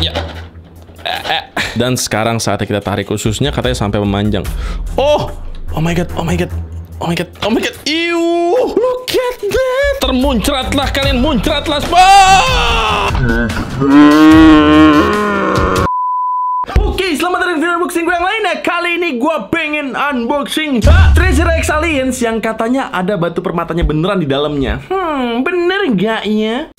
Ya. Dan sekarang saatnya kita tarik khususnya katanya sampai memanjang. Oh, oh my god, oh my god. Oh my god, oh my god, Iu, look at that. Termuncratlah kalian, muncratlah semua. Oke, selamat datang di unboxing gue yang lainnya Kali ini gue pengen unboxing ha! Treasure X Aliens yang katanya ada batu permatanya beneran di dalamnya Hmm, bener gak ya?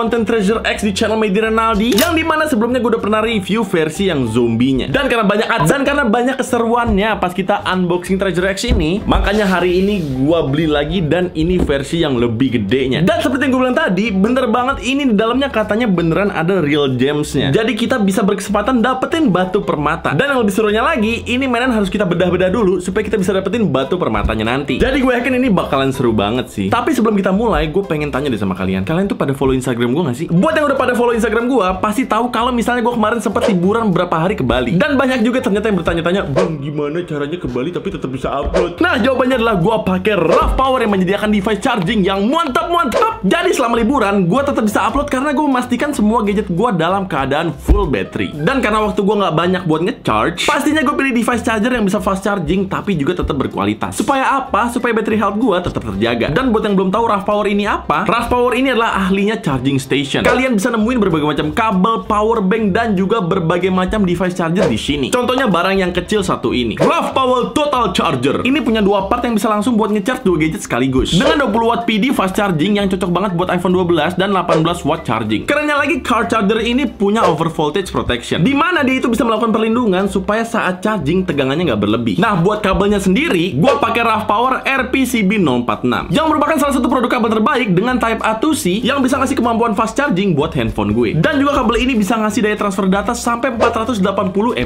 konten Treasure X di channel Medi Renaldi yang dimana sebelumnya gue udah pernah review versi yang zombinya dan karena banyak dan karena banyak keseruannya pas kita unboxing Treasure X ini makanya hari ini gue beli lagi dan ini versi yang lebih gedenya dan seperti yang gue bilang tadi bener banget ini di dalamnya katanya beneran ada real gemsnya jadi kita bisa berkesempatan dapetin batu permata dan yang lebih serunya lagi ini mainan harus kita bedah-bedah dulu supaya kita bisa dapetin batu permatanya nanti jadi gue yakin ini bakalan seru banget sih tapi sebelum kita mulai gue pengen tanya deh sama kalian kalian tuh pada follow Instagram Instagram gue gak sih? Buat yang udah pada follow Instagram gue, pasti tahu kalau misalnya gue kemarin sempat liburan beberapa hari ke Bali. Dan banyak juga ternyata yang bertanya-tanya, Bang, gimana caranya ke Bali tapi tetap bisa upload? Nah, jawabannya adalah gue pakai Rough Power yang menyediakan device charging yang mantap-mantap. Jadi selama liburan, gue tetap bisa upload karena gue memastikan semua gadget gue dalam keadaan full battery. Dan karena waktu gue nggak banyak buat ngecharge, pastinya gue pilih device charger yang bisa fast charging tapi juga tetap berkualitas. Supaya apa? Supaya battery health gue tetap terjaga. Dan buat yang belum tahu Rough Power ini apa, Rough Power ini adalah ahlinya charging charging station. Kalian bisa nemuin berbagai macam kabel, power bank, dan juga berbagai macam device charger di sini. Contohnya barang yang kecil satu ini. Rough Power Total Charger. Ini punya dua part yang bisa langsung buat ngecharge dua gadget sekaligus. Dengan 20 watt PD fast charging yang cocok banget buat iPhone 12 dan 18 watt charging. Kerennya lagi car charger ini punya over voltage protection. Di mana dia itu bisa melakukan perlindungan supaya saat charging tegangannya nggak berlebih. Nah, buat kabelnya sendiri, gua pakai Rough Power RPCB 046 yang merupakan salah satu produk kabel terbaik dengan Type A2C yang bisa ngasih kemampuan kemampuan fast charging buat handphone gue. Dan juga kabel ini bisa ngasih daya transfer data sampai 480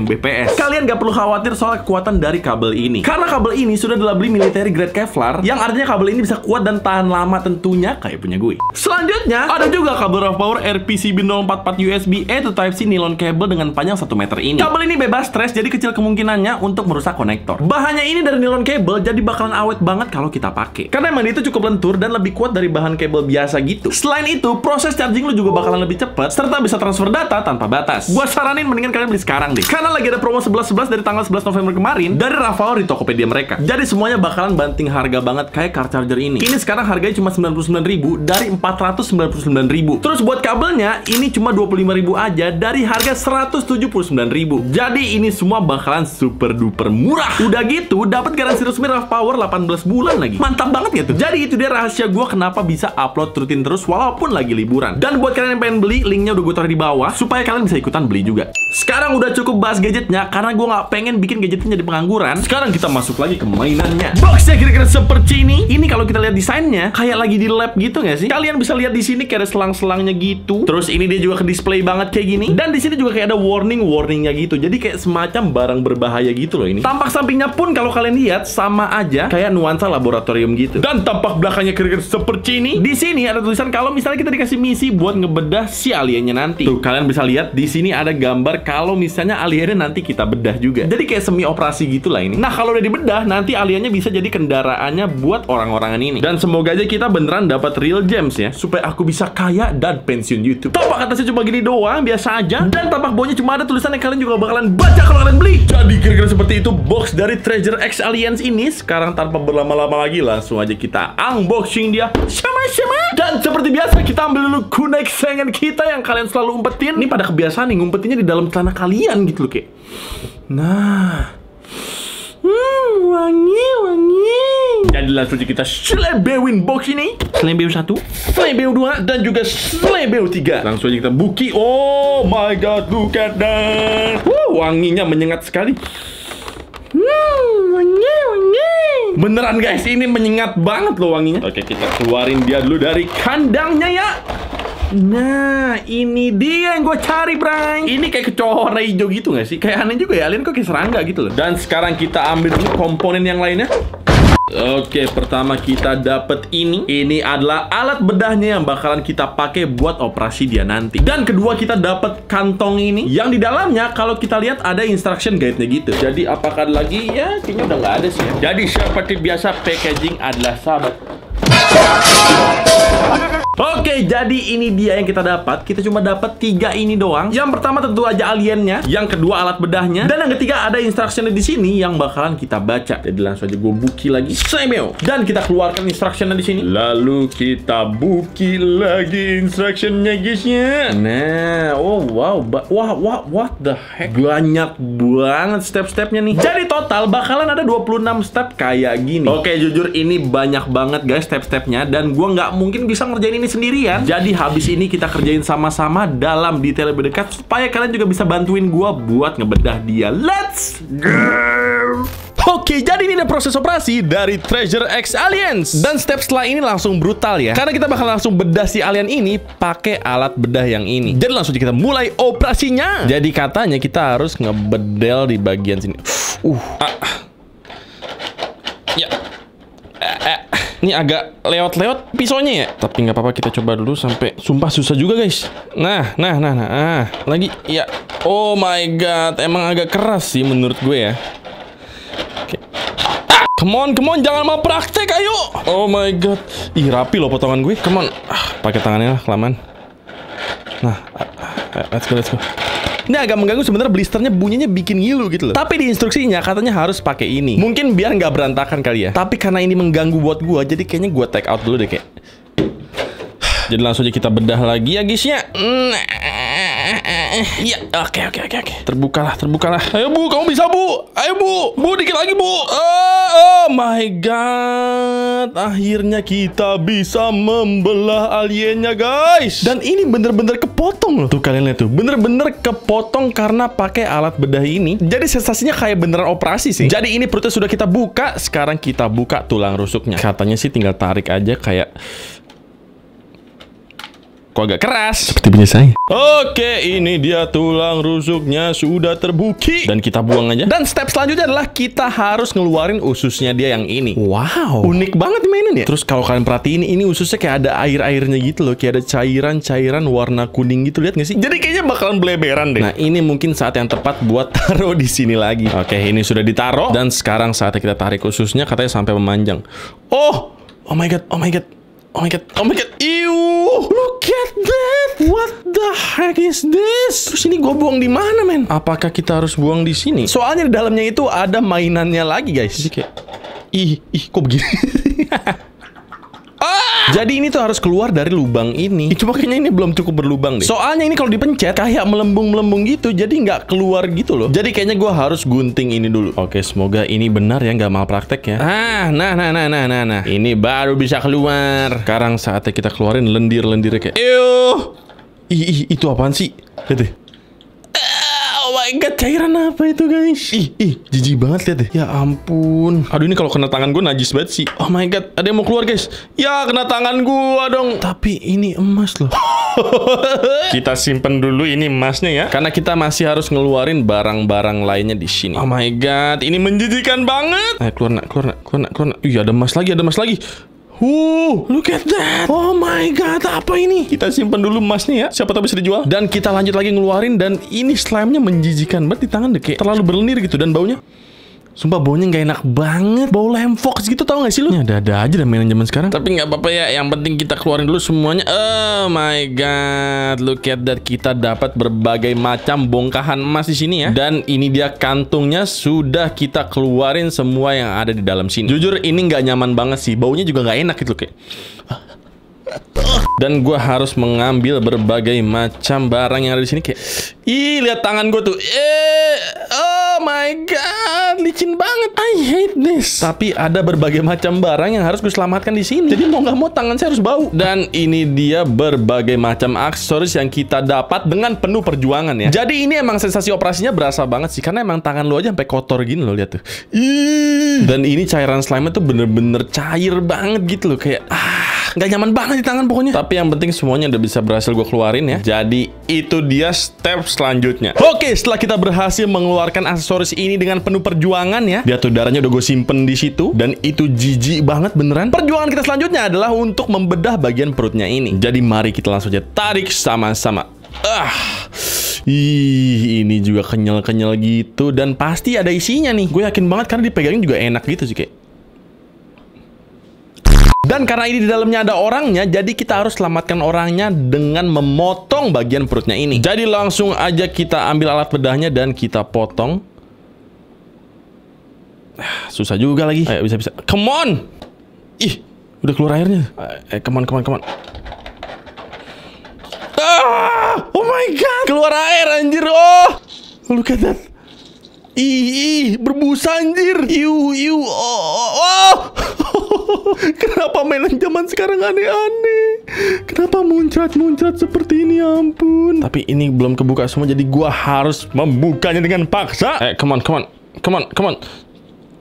Mbps. Kalian gak perlu khawatir soal kekuatan dari kabel ini. Karena kabel ini sudah dilabeli military grade Kevlar, yang artinya kabel ini bisa kuat dan tahan lama tentunya kayak punya gue. Selanjutnya, ada juga kabel raw power RPCB 044 USB A to Type-C nilon cable dengan panjang 1 meter ini. Kabel ini bebas stress, jadi kecil kemungkinannya untuk merusak konektor. Bahannya ini dari nilon cable, jadi bakalan awet banget kalau kita pakai. Karena emang itu cukup lentur dan lebih kuat dari bahan kabel biasa gitu. Selain itu, proses otomatis charging lu juga bakalan lebih cepat serta bisa transfer data tanpa batas. Gua saranin mendingan kalian beli sekarang deh. Karena lagi ada promo 11 dari tanggal 11 November kemarin dari Rafael di Tokopedia mereka. Jadi semuanya bakalan banting harga banget kayak car charger ini. Ini sekarang harganya cuma 99.000 dari 499.000. Terus buat kabelnya ini cuma 25.000 aja dari harga 179.000. Jadi ini semua bakalan super duper murah. Udah gitu dapat garansi resmi Rav Power 18 bulan lagi. Mantap banget ya tuh. Jadi itu dia rahasia gua kenapa bisa upload rutin terus walaupun lagi libur. Dan buat kalian yang pengen beli, linknya udah gue taruh di bawah supaya kalian bisa ikutan beli juga. Sekarang udah cukup bahas gadgetnya karena gue nggak pengen bikin gadgetnya jadi pengangguran. Sekarang kita masuk lagi ke mainannya. Boxnya kira-kira seperti ini. Ini kalau kita lihat desainnya kayak lagi di lab gitu nggak sih? Kalian bisa lihat di sini kayak ada selang-selangnya gitu. Terus ini dia juga ke display banget kayak gini. Dan di sini juga kayak ada warning-warningnya gitu. Jadi kayak semacam barang berbahaya gitu loh ini. Tampak sampingnya pun kalau kalian lihat sama aja kayak nuansa laboratorium gitu. Dan tampak belakangnya kira-kira seperti ini. Di sini ada tulisan kalau misalnya kita dikasih misi sih buat ngebedah si aliennya nanti. Tuh kalian bisa lihat di sini ada gambar kalau misalnya aliennya nanti kita bedah juga. Jadi kayak semi operasi gitulah ini. Nah kalau udah dibedah nanti aliennya bisa jadi kendaraannya buat orang-orangan ini. Dan semoga aja kita beneran dapat real gems ya supaya aku bisa kaya dan pensiun YouTube. Tampak atasnya cuma gini doang biasa aja dan tampak bawahnya cuma ada tulisan yang kalian juga bakalan baca kalau kalian beli. Jadi kira-kira seperti itu box dari Treasure X Alliance ini sekarang tanpa berlama-lama lagi langsung aja kita unboxing dia. Syam! Dan seperti biasa kita ambil dulu kunai kesayangan kita yang kalian selalu umpetin. Ini pada kebiasaan nih ngumpetinnya di dalam celana kalian gitu loh, kek Nah. Hmm, wangi, wangi. Dan langsung aja kita selebewin box ini. Selebew 1, selebew 2, dan juga selebew 3. Langsung aja kita buki. Oh my god, look at that. Wow, wanginya menyengat sekali. Beneran guys, ini menyengat banget loh wanginya. Oke, kita keluarin dia dulu dari kandangnya ya. Nah, ini dia yang gue cari, Bray. Ini kayak kecoa warna hijau gitu nggak sih? Kayak aneh juga ya, alien kok kayak serangga gitu loh. Dan sekarang kita ambil dulu komponen yang lainnya. Oke, pertama kita dapat ini. Ini adalah alat bedahnya yang bakalan kita pakai buat operasi dia nanti. Dan kedua kita dapat kantong ini yang di dalamnya kalau kita lihat ada instruction guide-nya gitu. Jadi apakah lagi ya kayaknya udah nggak ada sih. Ya. Jadi seperti biasa packaging adalah sahabat Oke jadi ini dia yang kita dapat. Kita cuma dapat tiga ini doang. Yang pertama tentu aja aliennya, yang kedua alat bedahnya, dan yang ketiga ada instruksinya di sini yang bakalan kita baca. Jadi langsung aja gue buki lagi. Semeo. Dan kita keluarkan instruksinya di sini. Lalu kita buki lagi instruksinya guysnya. Nah, oh wow, wah wah what the heck? Banyak banget step-stepnya nih. Jadi total bakalan ada 26 step kayak gini. Oke, jujur ini banyak banget guys step step-stepnya dan gue nggak mungkin bisa ngerjain ini sendirian. Jadi habis ini kita kerjain sama-sama dalam detail lebih dekat supaya kalian juga bisa bantuin gue buat ngebedah dia. Let's go! Oke, jadi ini ada proses operasi dari Treasure X Alliance Dan step setelah ini langsung brutal ya. Karena kita bakal langsung bedah si alien ini pakai alat bedah yang ini. Jadi langsung kita mulai operasinya. Jadi katanya kita harus ngebedel di bagian sini. Uh, ah. Ini agak lewat-lewat pisaunya ya. Tapi nggak apa-apa kita coba dulu sampai sumpah susah juga guys. Nah, nah, nah, nah, ah. lagi ya. Oh my god, emang agak keras sih menurut gue ya. Oke. Okay. Ah, come on, come on, jangan mau praktek, ayo. Oh my god, ih rapi loh potongan gue. Come on, ah, pakai tangannya lah, kelamaan. Nah, ah, ah, let's go, let's go. Ini agak mengganggu sebenarnya blisternya bunyinya bikin ngilu gitu loh. Tapi di instruksinya katanya harus pakai ini. Mungkin biar nggak berantakan kali ya. Tapi karena ini mengganggu buat gua, jadi kayaknya gua take out dulu deh kayak. Jadi langsung aja kita bedah lagi ya guys ya. Mm. Eh, Iya, oke, oke, oke, oke. Terbukalah, terbukalah. Ayo bu, kamu bisa bu. Ayo bu, bu dikit lagi bu. Oh, oh my god, akhirnya kita bisa membelah aliennya guys. Dan ini bener-bener kepotong loh. Tuh kalian lihat tuh, bener-bener kepotong karena pakai alat bedah ini. Jadi sensasinya kayak beneran operasi sih. Jadi ini perutnya sudah kita buka, sekarang kita buka tulang rusuknya. Katanya sih tinggal tarik aja kayak Kok agak keras? Seperti punya saya. Oke, ini dia tulang rusuknya sudah terbuki. Dan kita buang aja. Dan step selanjutnya adalah kita harus ngeluarin ususnya dia yang ini. Wow. Unik banget mainan ya. Terus kalau kalian perhatiin, ini ususnya kayak ada air-airnya gitu loh. Kayak ada cairan-cairan warna kuning gitu. Lihat nggak sih? Jadi kayaknya bakalan beleberan deh. Nah, ini mungkin saat yang tepat buat taruh di sini lagi. Oke, ini sudah ditaruh. Dan sekarang saatnya kita tarik ususnya katanya sampai memanjang. Oh! Oh my god, oh my god. Oh my god, oh my god, ew, look at that, what the heck is this? Terus ini gue buang di mana men? Apakah kita harus buang di sini? Soalnya di dalamnya itu ada mainannya lagi guys. Jadi kayak, ih, ih, kok begini? Jadi ini tuh harus keluar dari lubang ini. cuma kayaknya ini belum cukup berlubang deh. Soalnya ini kalau dipencet kayak melembung-melembung gitu, jadi nggak keluar gitu loh. Jadi kayaknya gue harus gunting ini dulu. Oke, semoga ini benar ya, nggak malpraktek ya. Ah, nah, nah, nah, nah, nah, nah. Ini baru bisa keluar. Sekarang saatnya kita keluarin lendir-lendirnya kayak. Eww. Ih, ih, itu apaan sih? Lihat deh my god, cairan apa itu guys? Ih, ih, jijik banget lihat deh. Ya ampun. Aduh ini kalau kena tangan gue najis banget sih. Oh my god, ada yang mau keluar guys. Ya kena tangan gue dong. Tapi ini emas loh. kita simpen dulu ini emasnya ya. Karena kita masih harus ngeluarin barang-barang lainnya di sini. Oh my god, ini menjijikan banget. Ayo eh, keluar nak, keluar nak, keluar nak, keluar nak. Ih, ada emas lagi, ada emas lagi. Huh, look at that. Oh my god, apa ini? Kita simpan dulu emasnya ya. Siapa tahu bisa dijual. Dan kita lanjut lagi ngeluarin dan ini slime-nya menjijikan banget di tangan deh kayak terlalu berlendir gitu dan baunya Sumpah baunya nggak enak banget. Bau lem fox gitu tau gak sih lu? Ya ada-ada aja dah mainan zaman sekarang. Tapi nggak apa-apa ya. Yang penting kita keluarin dulu semuanya. Oh my god. Look at that. Kita dapat berbagai macam bongkahan emas di sini ya. Dan ini dia kantungnya sudah kita keluarin semua yang ada di dalam sini. Jujur ini nggak nyaman banget sih. Baunya juga nggak enak gitu kayak. Dan gue harus mengambil berbagai macam barang yang ada di sini kayak, ih lihat tangan gue tuh, eh, oh my god, licin banget. I hate this. Tapi ada berbagai macam barang yang harus gue selamatkan di sini. Jadi mau nggak mau tangan saya harus bau. Dan ini dia berbagai macam aksesoris yang kita dapat dengan penuh perjuangan ya. Jadi ini emang sensasi operasinya berasa banget sih karena emang tangan lu aja sampai kotor gini lo lihat tuh. Dan ini cairan slime tuh bener-bener cair banget gitu loh kayak ah nggak nyaman banget di tangan pokoknya. Tapi yang penting semuanya udah bisa berhasil gue keluarin ya. Jadi itu dia step selanjutnya. Oke, setelah kita berhasil mengeluarkan aksesoris ini dengan penuh perjuangan perjuangan ya. Dia tuh darahnya udah gue simpen di situ dan itu jijik banget beneran. Perjuangan kita selanjutnya adalah untuk membedah bagian perutnya ini. Jadi mari kita langsung aja tarik sama-sama. Ah. Ih, ini juga kenyal-kenyal gitu dan pasti ada isinya nih. Gue yakin banget karena dipegangin juga enak gitu sih kayak. Dan karena ini di dalamnya ada orangnya, jadi kita harus selamatkan orangnya dengan memotong bagian perutnya ini. Jadi langsung aja kita ambil alat bedahnya dan kita potong. Susah juga lagi. Ayo bisa bisa. Come on. Ih, udah keluar airnya. Eh, come on, come on, come on. Ah, oh my god, keluar air anjir. Oh. Look at that. Ih, ih berbusa anjir. Iu, iu. Oh, oh. oh. Kenapa mainan zaman sekarang aneh-aneh? Kenapa muncrat-muncrat seperti ini? Ya ampun. Tapi ini belum kebuka semua jadi gua harus membukanya dengan paksa. Eh, come on, come on. Come on, come on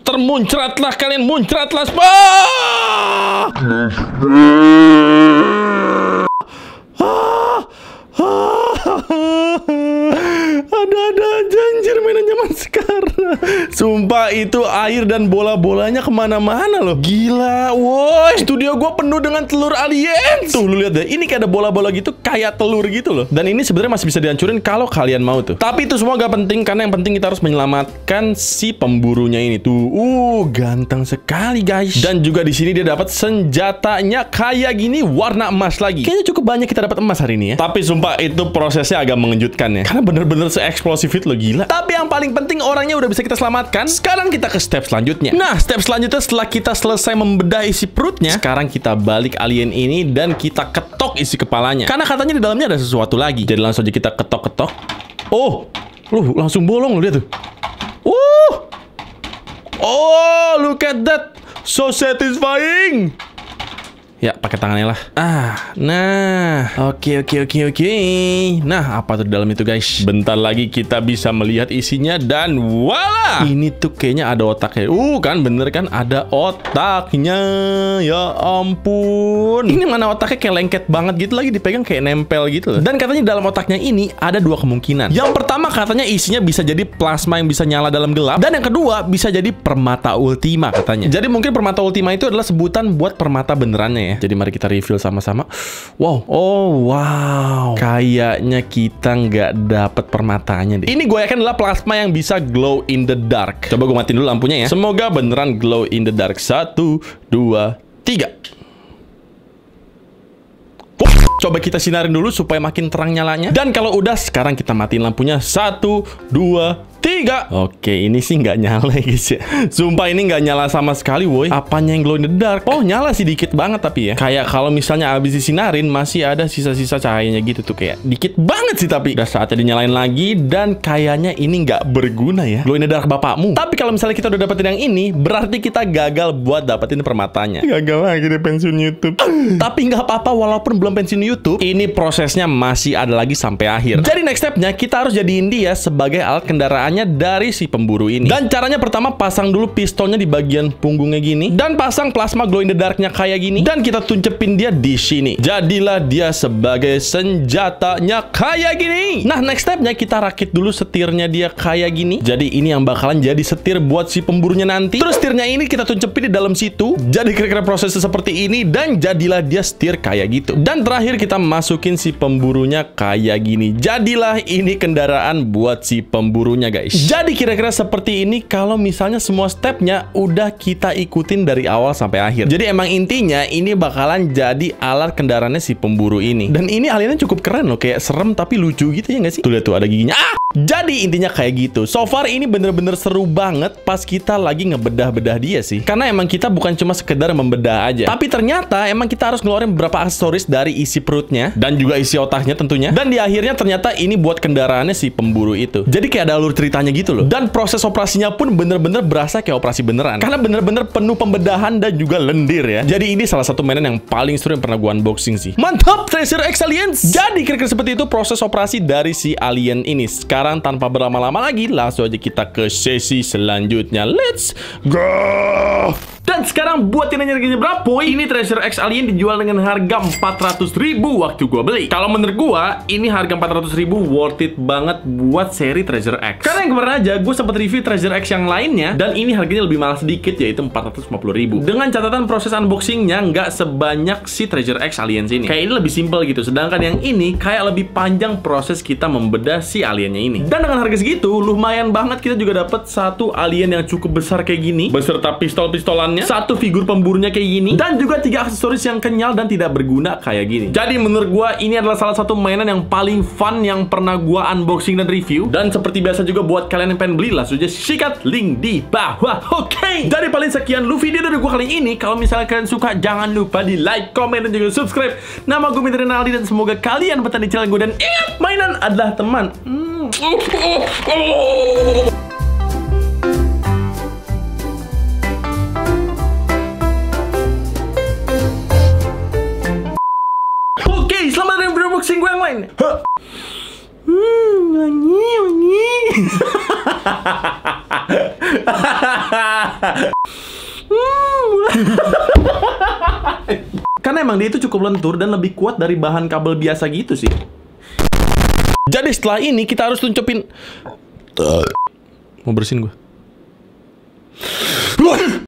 termuncratlah kalian muncratlah ah! ah, ah. sekarang. Sumpah itu air dan bola-bolanya kemana-mana loh. Gila, woi studio gue penuh dengan telur alien. Tuh lu lihat deh, ini kayak ada bola-bola gitu kayak telur gitu loh. Dan ini sebenarnya masih bisa dihancurin kalau kalian mau tuh. Tapi itu semua gak penting karena yang penting kita harus menyelamatkan si pemburunya ini tuh. Uh, ganteng sekali guys. Dan juga di sini dia dapat senjatanya kayak gini warna emas lagi. Kayaknya cukup banyak kita dapat emas hari ini ya. Tapi sumpah itu prosesnya agak mengejutkan ya. Karena bener-bener se explosive itu loh gila. Tapi yang paling penting orangnya udah bisa kita selamatkan. Sekarang kita ke step selanjutnya. Nah, step selanjutnya setelah kita selesai membedah isi perutnya, sekarang kita balik alien ini dan kita ketok isi kepalanya. Karena katanya di dalamnya ada sesuatu lagi. Jadi langsung aja kita ketok-ketok. Oh, lu langsung bolong lu lihat tuh. Uh. Oh, look at that. So satisfying. Ya, pakai tangannya lah. Ah, nah. Oke, oke, oke, oke. Nah, apa tuh di dalam itu, guys? Bentar lagi kita bisa melihat isinya dan voila! Ini tuh kayaknya ada otaknya. Uh, kan bener kan ada otaknya. Ya ampun. Ini mana otaknya kayak lengket banget gitu lagi dipegang kayak nempel gitu. Dan katanya dalam otaknya ini ada dua kemungkinan. Yang pertama katanya isinya bisa jadi plasma yang bisa nyala dalam gelap dan yang kedua bisa jadi permata ultima katanya. Jadi mungkin permata ultima itu adalah sebutan buat permata benerannya ya ya. Jadi mari kita review sama-sama. Wow, oh wow. Kayaknya kita nggak dapat permatanya deh. Ini gue yakin adalah plasma yang bisa glow in the dark. Coba gue matiin dulu lampunya ya. Semoga beneran glow in the dark. Satu, dua, tiga. Coba kita sinarin dulu supaya makin terang nyalanya. Dan kalau udah, sekarang kita matiin lampunya. Satu, dua, Tiga. Oke, ini sih nggak nyala ya, guys ya. Sumpah ini nggak nyala sama sekali woi. Apanya yang glow in the dark? Oh, nyala sih dikit banget tapi ya. Kayak kalau misalnya habis disinarin masih ada sisa-sisa cahayanya gitu tuh kayak dikit banget sih tapi. Udah saatnya dinyalain lagi dan kayaknya ini nggak berguna ya. Glow in the dark bapakmu. Tapi kalau misalnya kita udah dapetin yang ini, berarti kita gagal buat dapetin permatanya. Gagal lagi deh pensiun YouTube. tapi nggak apa-apa walaupun belum pensiun YouTube, ini prosesnya masih ada lagi sampai akhir. Jadi next stepnya kita harus jadiin dia sebagai alat kendaraan senjatanya dari si pemburu ini. Dan caranya pertama pasang dulu pistonnya di bagian punggungnya gini dan pasang plasma glow in the darknya kayak gini dan kita tuncepin dia di sini. Jadilah dia sebagai senjatanya kayak gini. Nah, next stepnya kita rakit dulu setirnya dia kayak gini. Jadi ini yang bakalan jadi setir buat si pemburunya nanti. Terus setirnya ini kita tuncepin di dalam situ. Jadi kira-kira prosesnya seperti ini dan jadilah dia setir kayak gitu. Dan terakhir kita masukin si pemburunya kayak gini. Jadilah ini kendaraan buat si pemburunya guys guys. Jadi kira-kira seperti ini kalau misalnya semua stepnya udah kita ikutin dari awal sampai akhir. Jadi emang intinya ini bakalan jadi alat kendaraannya si pemburu ini. Dan ini aliennya cukup keren loh, kayak serem tapi lucu gitu ya nggak sih? Tuh lihat tuh ada giginya. Ah! Jadi intinya kayak gitu. So far ini bener-bener seru banget pas kita lagi ngebedah-bedah dia sih. Karena emang kita bukan cuma sekedar membedah aja. Tapi ternyata emang kita harus ngeluarin beberapa aksesoris dari isi perutnya. Dan juga isi otaknya tentunya. Dan di akhirnya ternyata ini buat kendaraannya si pemburu itu. Jadi kayak ada alur ceritanya gitu loh. Dan proses operasinya pun bener-bener berasa kayak operasi beneran. Karena bener-bener penuh pembedahan dan juga lendir ya. Jadi ini salah satu mainan yang paling seru yang pernah gua unboxing sih. Mantap Treasure X Jadi kira-kira seperti itu proses operasi dari si alien ini. Sekarang sekarang tanpa berlama-lama lagi langsung aja kita ke sesi selanjutnya. Let's go! Dan sekarang buatin aja harganya berapa Ini Treasure X Alien dijual dengan harga 400 ribu waktu gue beli Kalau menurut gue, ini harga 400 ribu worth it banget buat seri Treasure X Karena yang kemarin aja, gue sempat review Treasure X yang lainnya Dan ini harganya lebih mahal sedikit, yaitu 450 ribu Dengan catatan proses unboxingnya nggak sebanyak si Treasure X Alien ini Kayak ini lebih simpel gitu, sedangkan yang ini kayak lebih panjang proses kita membedah si aliennya ini Dan dengan harga segitu, lumayan banget kita juga dapat satu alien yang cukup besar kayak gini Beserta pistol-pistolannya Iya. satu figur pemburunya kayak gini, dan juga tiga aksesoris yang kenyal dan tidak berguna kayak gini. Jadi menurut gua ini adalah salah satu mainan yang paling fun yang pernah gua unboxing dan review. Dan seperti biasa juga buat kalian yang pengen beli langsung aja sikat link di bawah. Oke. Okay. Dari paling sekian lu video dari gua kali ini. Kalau misalnya kalian suka jangan lupa di like, comment dan juga subscribe. Nama gua Mitri Naldi dan semoga kalian betah di channel gua dan ingat mainan adalah teman. Hmm. Oh, oh, oh. Karena emang dia itu cukup lentur dan lebih kuat dari bahan kabel biasa gitu sih. Jadi setelah ini kita harus tuncupin. Mau bersihin gue.